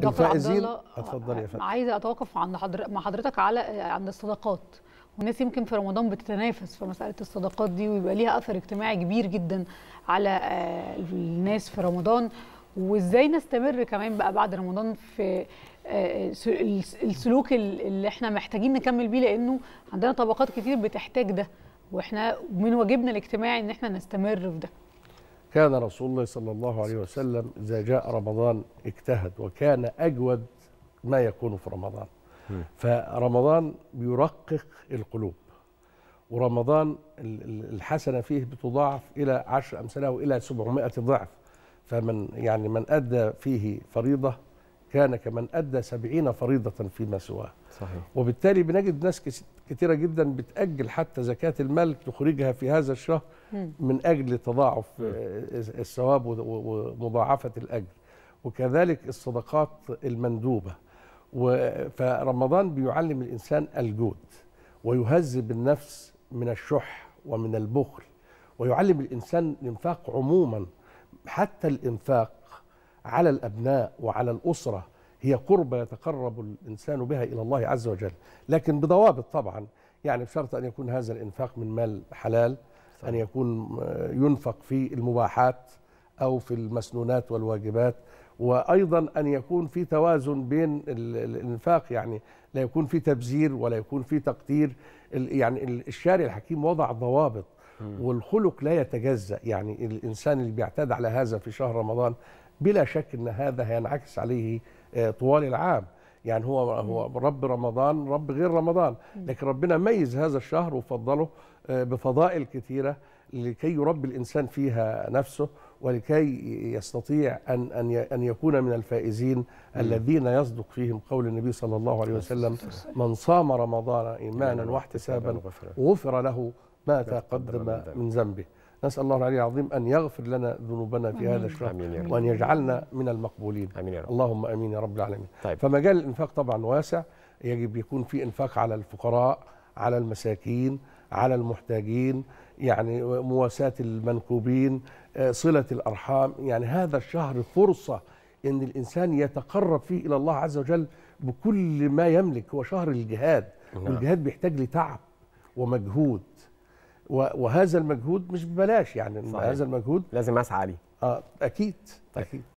دكتور عبد الله اتفضل يا فندم عايزه اتوقف عند حضر... مع حضرتك على عند الصداقات والناس يمكن في رمضان بتتنافس في مساله الصداقات دي ويبقى ليها اثر اجتماعي كبير جدا على آه، الناس في رمضان وازاي نستمر كمان بقى بعد رمضان في آه، السلوك اللي احنا محتاجين نكمل بيه لانه عندنا طبقات كتير بتحتاج ده واحنا من واجبنا الاجتماعي ان احنا نستمر في ده كان رسول الله صلى الله عليه وسلم إذا جاء رمضان اجتهد وكان أجود ما يكون في رمضان فرمضان بيرقق القلوب ورمضان الحسنة فيه بتضاعف إلى عشر أمثلة وإلى سبعمائة ضعف فمن يعني من أدى فيه فريضة كان كمن أدى سبعين فريضة فيما سواه صحيح. وبالتالي بنجد ناس كثيرة جدا بتأجل حتى زكاة المال تخرجها في هذا الشهر من أجل تضاعف آه، الثواب ومضاعفة الأجر وكذلك الصدقات المندوبة فرمضان بيعلم الإنسان الجود ويهذب النفس من الشح ومن البخل ويعلم الإنسان الإنفاق عموما حتى الإنفاق على الأبناء وعلى الأسرة هي قربة يتقرب الإنسان بها إلى الله عز وجل لكن بضوابط طبعا يعني بشرط أن يكون هذا الإنفاق من مال حلال صح. أن يكون آه، ينفق في المباحات أو في المسنونات والواجبات وأيضا أن يكون في توازن بين الإنفاق يعني لا يكون في تبذير ولا يكون في تقدير يعني الشارع الحكيم وضع ضوابط والخلق لا يتجزأ يعني الإنسان اللي بيعتاد على هذا في شهر رمضان بلا شك ان هذا هينعكس عليه آه، طوال العام يعني هو هو رب رمضان رب غير رمضان لكن ربنا ميز هذا الشهر وفضله آه، بفضائل كثيره لكي يربي الانسان فيها نفسه ولكي يستطيع ان ان ان يكون من الفائزين الذين يصدق فيهم قول النبي صلى الله عليه وسلم من صام رمضان ايمانا واحتسابا غفر له ما تقدم من ذنبه نسأل الله العلي العظيم أن يغفر لنا ذنوبنا في هذا الشهر وأن يجعلنا من المقبولين آمين يا رب. اللهم أمين يا رب العالمين طيب. فمجال الإنفاق طبعا واسع يجب يكون في إنفاق على الفقراء على المساكين على المحتاجين يعني مواساة المنكوبين آه، صلة الأرحام يعني هذا الشهر فرصة أن الإنسان يتقرب فيه إلى الله عز وجل بكل ما يملك هو شهر الجهاد نعم. والجهاد بيحتاج لتعب ومجهود وهذا المجهود مش ببلاش يعني صحيح. هذا المجهود لازم اسعى عليه اه اكيد طيب. اكيد